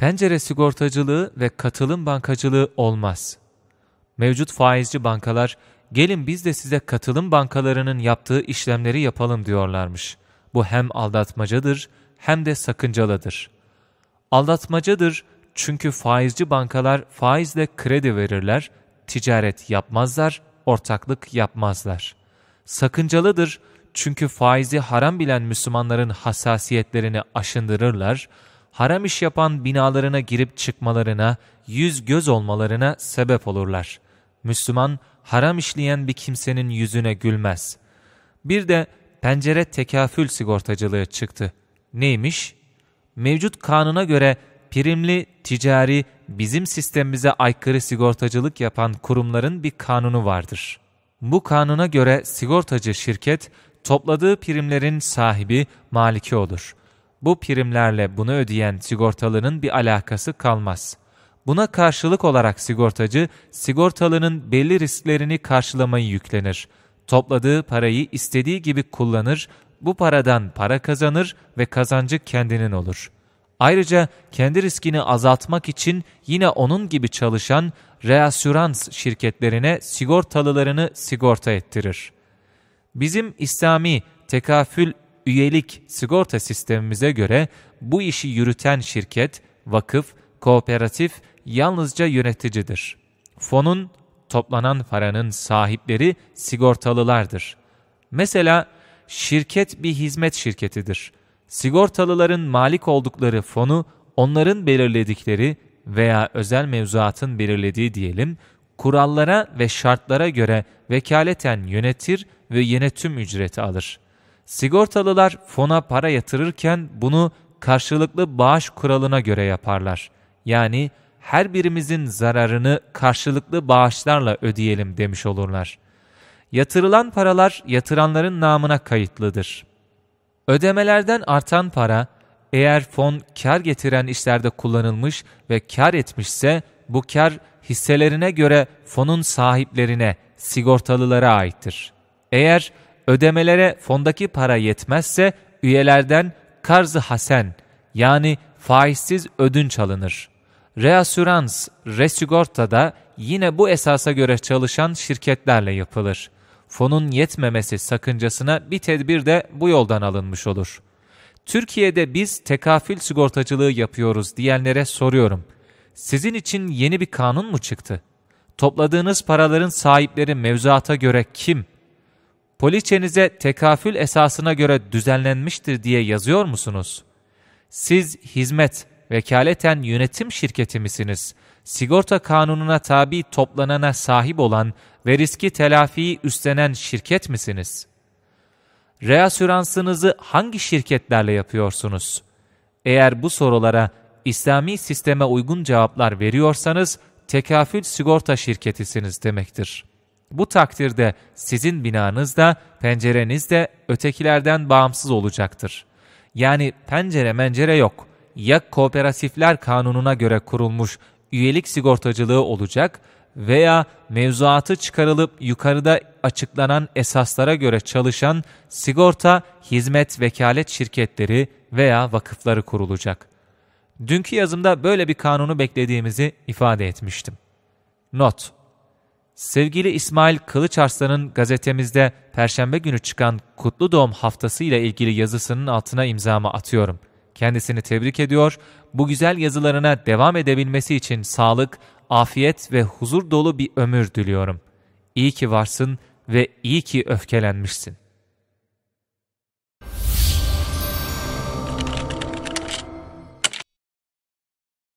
pencere sigortacılığı ve katılım bankacılığı olmaz. Mevcut faizci bankalar, gelin biz de size katılım bankalarının yaptığı işlemleri yapalım diyorlarmış. Bu hem aldatmacadır hem de sakıncalıdır. Aldatmacadır çünkü faizci bankalar faizle kredi verirler, ticaret yapmazlar, ortaklık yapmazlar. Sakıncalıdır çünkü faizi haram bilen Müslümanların hassasiyetlerini aşındırırlar, haram iş yapan binalarına girip çıkmalarına, yüz göz olmalarına sebep olurlar. Müslüman, haram işleyen bir kimsenin yüzüne gülmez. Bir de pencere tekafül sigortacılığı çıktı. Neymiş? Mevcut kanuna göre primli, ticari, bizim sistemimize aykırı sigortacılık yapan kurumların bir kanunu vardır. Bu kanuna göre sigortacı şirket, topladığı primlerin sahibi, maliki olur bu primlerle bunu ödeyen sigortalının bir alakası kalmaz. Buna karşılık olarak sigortacı, sigortalının belli risklerini karşılamayı yüklenir. Topladığı parayı istediği gibi kullanır, bu paradan para kazanır ve kazancı kendinin olur. Ayrıca kendi riskini azaltmak için yine onun gibi çalışan reasürans şirketlerine sigortalılarını sigorta ettirir. Bizim İslami tekafül üyelik sigorta sistemimize göre bu işi yürüten şirket, vakıf, kooperatif yalnızca yöneticidir. Fonun toplanan paranın sahipleri sigortalılardır. Mesela şirket bir hizmet şirketidir. Sigortalıların malik oldukları fonu onların belirledikleri veya özel mevzuatın belirlediği diyelim, kurallara ve şartlara göre vekaleten yönetir ve yönetim ücreti alır. Sigortalılar fona para yatırırken bunu karşılıklı bağış kuralına göre yaparlar. Yani her birimizin zararını karşılıklı bağışlarla ödeyelim demiş olurlar. Yatırılan paralar yatıranların namına kayıtlıdır. Ödemelerden artan para, eğer fon kar getiren işlerde kullanılmış ve kar etmişse bu kar hisselerine göre fonun sahiplerine, sigortalılara aittir. Eğer Ödemelere fondaki para yetmezse üyelerden karz hasen yani faizsiz ödünç alınır. Reasürans, resigorta da yine bu esasa göre çalışan şirketlerle yapılır. Fonun yetmemesi sakıncasına bir tedbir de bu yoldan alınmış olur. Türkiye'de biz tekafil sigortacılığı yapıyoruz diyenlere soruyorum. Sizin için yeni bir kanun mu çıktı? Topladığınız paraların sahipleri mevzuata göre kim? poliçenize tekafül esasına göre düzenlenmiştir diye yazıyor musunuz? Siz hizmet, vekaleten yönetim şirketi misiniz? Sigorta kanununa tabi toplanana sahip olan ve riski telafiyi üstlenen şirket misiniz? Reasüransınızı hangi şirketlerle yapıyorsunuz? Eğer bu sorulara İslami sisteme uygun cevaplar veriyorsanız tekafül sigorta şirketisiniz demektir.'' Bu takdirde sizin binanız da pencereniz de ötekilerden bağımsız olacaktır. Yani pencere mencere yok. Ya kooperatifler kanununa göre kurulmuş üyelik sigortacılığı olacak veya mevzuatı çıkarılıp yukarıda açıklanan esaslara göre çalışan sigorta, hizmet, vekalet şirketleri veya vakıfları kurulacak. Dünkü yazımda böyle bir kanunu beklediğimizi ifade etmiştim. Not Sevgili İsmail Kılıçarslan'ın gazetemizde Perşembe günü çıkan Kutlu Doğum Haftası ile ilgili yazısının altına imzamı atıyorum. Kendisini tebrik ediyor, bu güzel yazılarına devam edebilmesi için sağlık, afiyet ve huzur dolu bir ömür diliyorum. İyi ki varsın ve iyi ki öfkelenmişsin.''